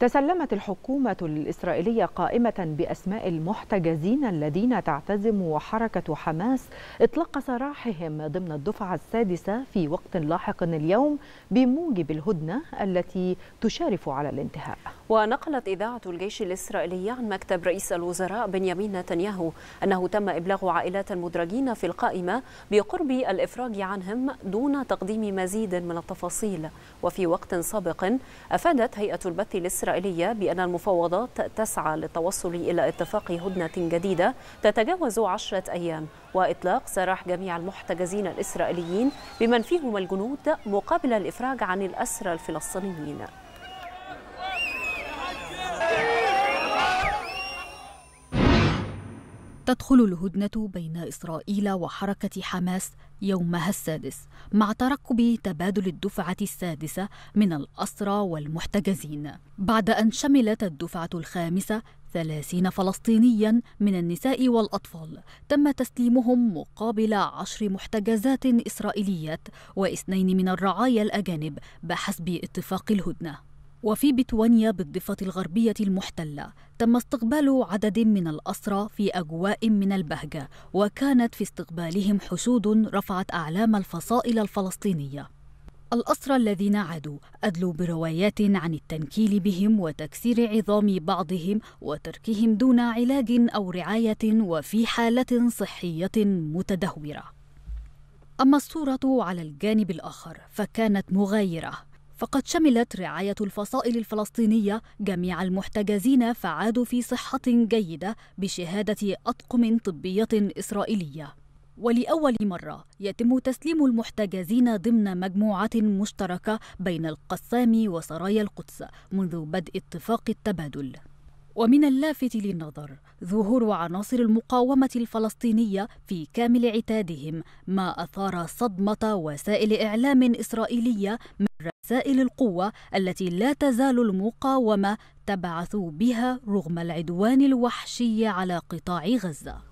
تسلمت الحكومة الإسرائيلية قائمة بأسماء المحتجزين الذين تعتزم حركة حماس إطلاق سراحهم ضمن الدفعة السادسة في وقت لاحق اليوم بموجب الهدنة التي تشارف على الانتهاء ونقلت إذاعة الجيش الإسرائيلية عن مكتب رئيس الوزراء بنيامين نتنياهو أنه تم إبلاغ عائلات المدرجين في القائمة بقرب الإفراج عنهم دون تقديم مزيد من التفاصيل وفي وقت سابق أفادت هيئة البث الإسرائيلية بأن المفاوضات تسعى للتوصل إلى اتفاق هدنة جديدة تتجاوز عشرة أيام وإطلاق سراح جميع المحتجزين الإسرائيليين بمن فيهم الجنود مقابل الإفراج عن الأسرى الفلسطينيين تدخل الهدنة بين إسرائيل وحركة حماس يومها السادس مع ترقب تبادل الدفعة السادسة من الأسرى والمحتجزين بعد أن شملت الدفعة الخامسة ثلاثين فلسطينيا من النساء والأطفال تم تسليمهم مقابل عشر محتجزات إسرائيليات واثنين من الرعايا الأجانب بحسب اتفاق الهدنة وفي بتوانيا بالضفة الغربية المحتلة تم استقبال عدد من الأسرى في أجواء من البهجة وكانت في استقبالهم حشود رفعت أعلام الفصائل الفلسطينية الأسرى الذين عادوا أدلوا بروايات عن التنكيل بهم وتكسير عظام بعضهم وتركهم دون علاج أو رعاية وفي حالة صحية متدهورة أما الصورة على الجانب الآخر فكانت مغايرة فقد شملت رعاية الفصائل الفلسطينية جميع المحتجزين فعادوا في صحة جيدة بشهادة أطقم طبية إسرائيلية ولأول مرة يتم تسليم المحتجزين ضمن مجموعة مشتركة بين القسام وسرايا القدس منذ بدء اتفاق التبادل ومن اللافت للنظر ظهور عناصر المقاومة الفلسطينية في كامل عتادهم ما أثار صدمة وسائل إعلام إسرائيلية من رسائل القوة التي لا تزال المقاومة تبعث بها رغم العدوان الوحشي على قطاع غزة